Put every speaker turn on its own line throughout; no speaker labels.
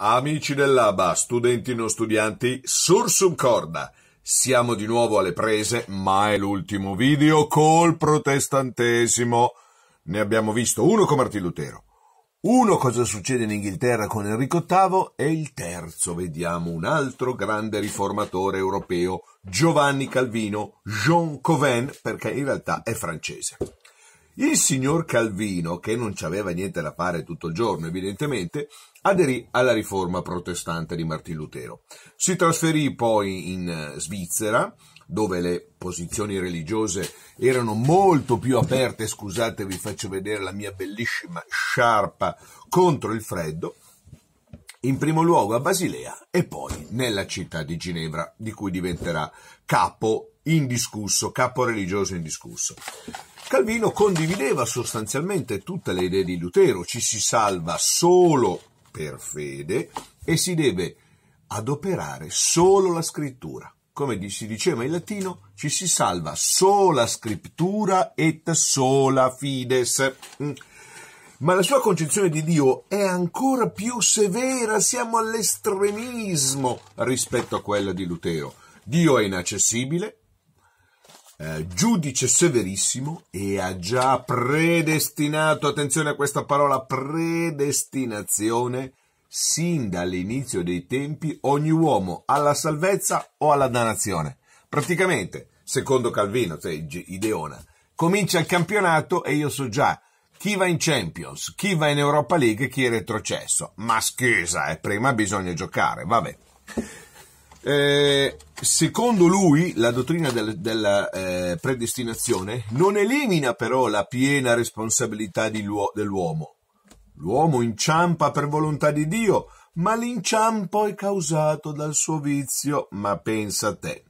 Amici dell'ABA, studenti non studianti, Sursum Corda. Siamo di nuovo alle prese, ma è l'ultimo video col protestantesimo. Ne abbiamo visto uno con Martin Lutero, uno cosa succede in Inghilterra con Enrico VIII e il terzo vediamo un altro grande riformatore europeo, Giovanni Calvino, Jean Coven, perché in realtà è francese. Il signor Calvino, che non ci aveva niente da fare tutto il giorno, evidentemente, aderì alla riforma protestante di Martin Lutero. Si trasferì poi in eh, Svizzera, dove le posizioni religiose erano molto più aperte, scusate vi faccio vedere la mia bellissima sciarpa contro il freddo, in primo luogo a Basilea e poi nella città di Ginevra, di cui diventerà capo indiscusso, capo religioso indiscusso. Calvino condivideva sostanzialmente tutte le idee di Lutero, ci si salva solo per fede e si deve adoperare solo la scrittura. Come si diceva in latino, ci si salva sola scrittura et sola fides. Mm. Ma la sua concezione di Dio è ancora più severa, siamo all'estremismo rispetto a quella di Lutero. Dio è inaccessibile, eh, giudice severissimo e ha già predestinato, attenzione a questa parola, predestinazione, sin dall'inizio dei tempi, ogni uomo alla salvezza o alla danazione. Praticamente, secondo Calvino, cioè Ideona, comincia il campionato e io so già chi va in Champions, chi va in Europa League e chi è retrocesso. Ma scusa, eh, prima bisogna giocare, vabbè eh, secondo lui la dottrina del, della eh, predestinazione non elimina però la piena responsabilità luo, dell'uomo. L'uomo inciampa per volontà di Dio, ma l'inciampo è causato dal suo vizio, ma pensa a te.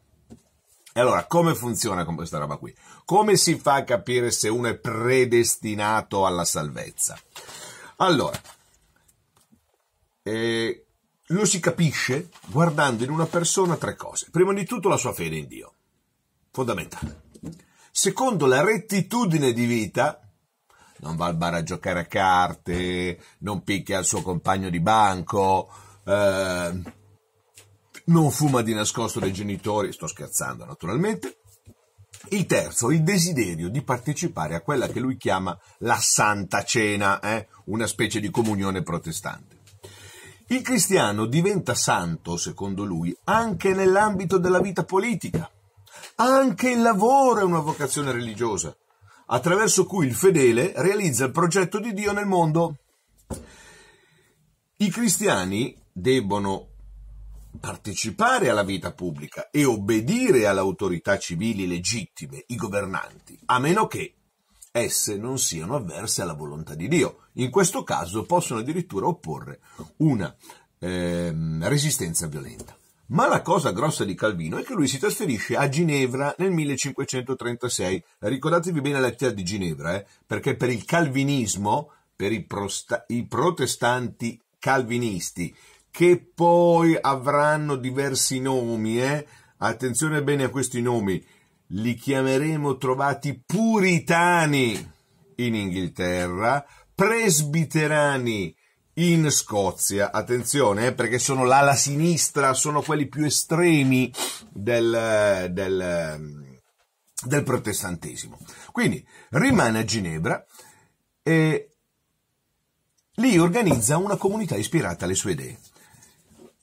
E allora, come funziona con questa roba qui? Come si fa a capire se uno è predestinato alla salvezza? Allora, eh, lo si capisce guardando in una persona tre cose. Prima di tutto la sua fede in Dio, fondamentale. Secondo, la rettitudine di vita, non va al bar a giocare a carte, non picchia il suo compagno di banco, eh, non fuma di nascosto dai genitori, sto scherzando naturalmente. Il terzo, il desiderio di partecipare a quella che lui chiama la Santa Cena, eh, una specie di comunione protestante. Il cristiano diventa santo, secondo lui, anche nell'ambito della vita politica. Anche il lavoro è una vocazione religiosa, attraverso cui il fedele realizza il progetto di Dio nel mondo. I cristiani debbono partecipare alla vita pubblica e obbedire alle autorità civili legittime, i governanti, a meno che esse non siano avverse alla volontà di Dio. In questo caso possono addirittura opporre una eh, resistenza violenta. Ma la cosa grossa di Calvino è che lui si trasferisce a Ginevra nel 1536. Ricordatevi bene la lettera di Ginevra, eh? perché per il calvinismo, per i, prosta- i protestanti calvinisti, che poi avranno diversi nomi, eh? attenzione bene a questi nomi, li chiameremo trovati puritani in Inghilterra, presbiterani in Scozia, attenzione, eh, perché sono l'ala sinistra, sono quelli più estremi del, del, del protestantesimo. Quindi rimane a Ginevra e lì organizza una comunità ispirata alle sue idee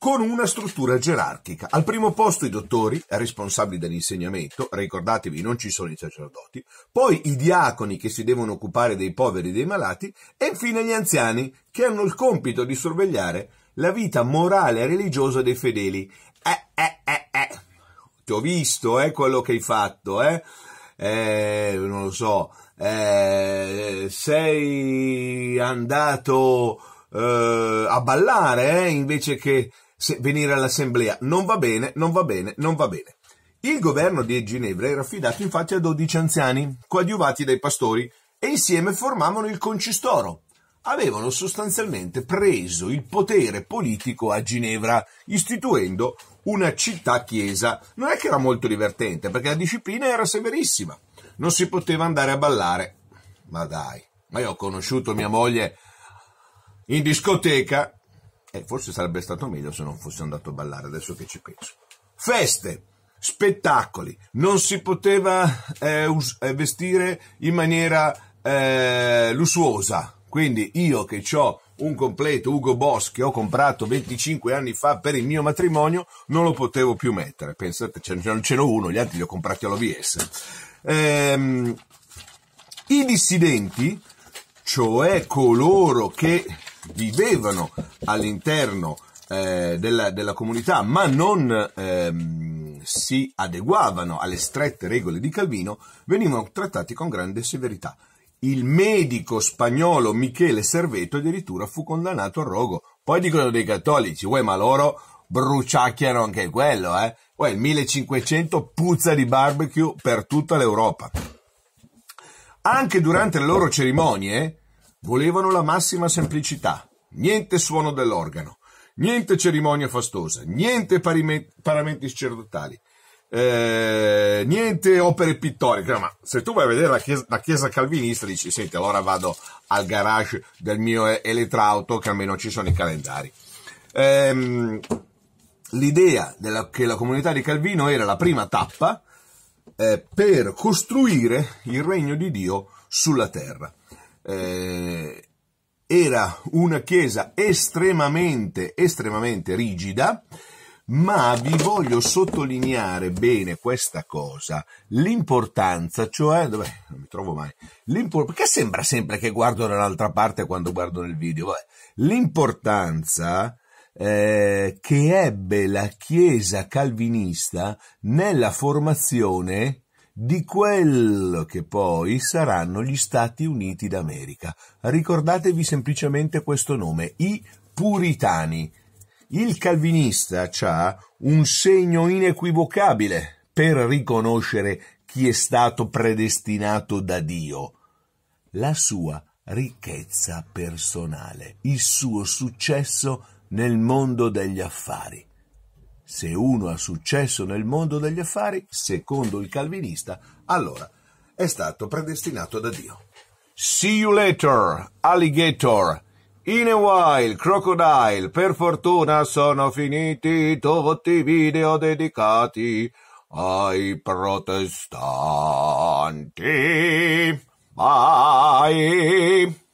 con una struttura gerarchica. Al primo posto i dottori, responsabili dell'insegnamento, ricordatevi non ci sono i sacerdoti, poi i diaconi che si devono occupare dei poveri e dei malati e infine gli anziani che hanno il compito di sorvegliare la vita morale e religiosa dei fedeli. Eh, eh, eh, eh. Ti ho visto, eh, quello che hai fatto, eh. eh non lo so. Eh, sei andato eh, a ballare, eh, invece che venire all'assemblea. Non va bene, non va bene, non va bene. Il governo di Ginevra era affidato infatti a 12 anziani, coadiuvati dai pastori, e insieme formavano il concistoro. Avevano sostanzialmente preso il potere politico a Ginevra, istituendo una città-chiesa. Non è che era molto divertente, perché la disciplina era severissima. Non si poteva andare a ballare. Ma dai, ma io ho conosciuto mia moglie in discoteca e eh, forse sarebbe stato meglio se non fossi andato a ballare, adesso che ci penso. Feste, spettacoli, non si poteva eh, us- eh, vestire in maniera eh, lussuosa. Quindi io che ho un completo Ugo Boss che ho comprato 25 anni fa per il mio matrimonio, non lo potevo più mettere. Pensate, ce n'è uno, gli altri li ho comprati all'OVS. Ehm, I dissidenti, cioè coloro che vivevano all'interno eh, della, della, comunità, ma non ehm, si adeguavano alle strette regole di Calvino, venivano trattati con grande severità. Il medico spagnolo Michele Serveto addirittura fu condannato al rogo. Poi dicono dei cattolici, uè, ma loro bruciacchiano anche quello, eh? Uè, il 1500 puzza di barbecue per tutta l'Europa. Anche durante le loro cerimonie, Volevano la massima semplicità, niente suono dell'organo, niente cerimonia fastosa, niente paramenti sacerdotali, eh, niente opere pittoriche. Ma se tu vai a vedere la chiesa, la chiesa, calvinista, dici: Senti, allora vado al garage del mio elettrauto, che almeno ci sono i calendari. Eh, l'idea della, che la comunità di Calvino era la prima tappa eh, per costruire il regno di Dio sulla terra eh, era una chiesa estremamente, estremamente rigida, ma vi voglio sottolineare bene questa cosa, l'importanza, cioè, dov'è? Non mi trovo mai, perché sembra sempre che guardo dall'altra parte quando guardo nel video, Vabbè. l'importanza eh, che ebbe la Chiesa calvinista nella formazione di quello che poi saranno gli Stati Uniti d'America. Ricordatevi semplicemente questo nome, i puritani. Il calvinista ha un segno inequivocabile per riconoscere chi è stato predestinato da Dio, la sua ricchezza personale, il suo successo nel mondo degli affari. Se uno ha successo nel mondo degli affari, secondo il calvinista, allora è stato predestinato da Dio. See you later, alligator. In a while, crocodile. Per fortuna sono finiti i tuoi video dedicati ai protestanti. Bye.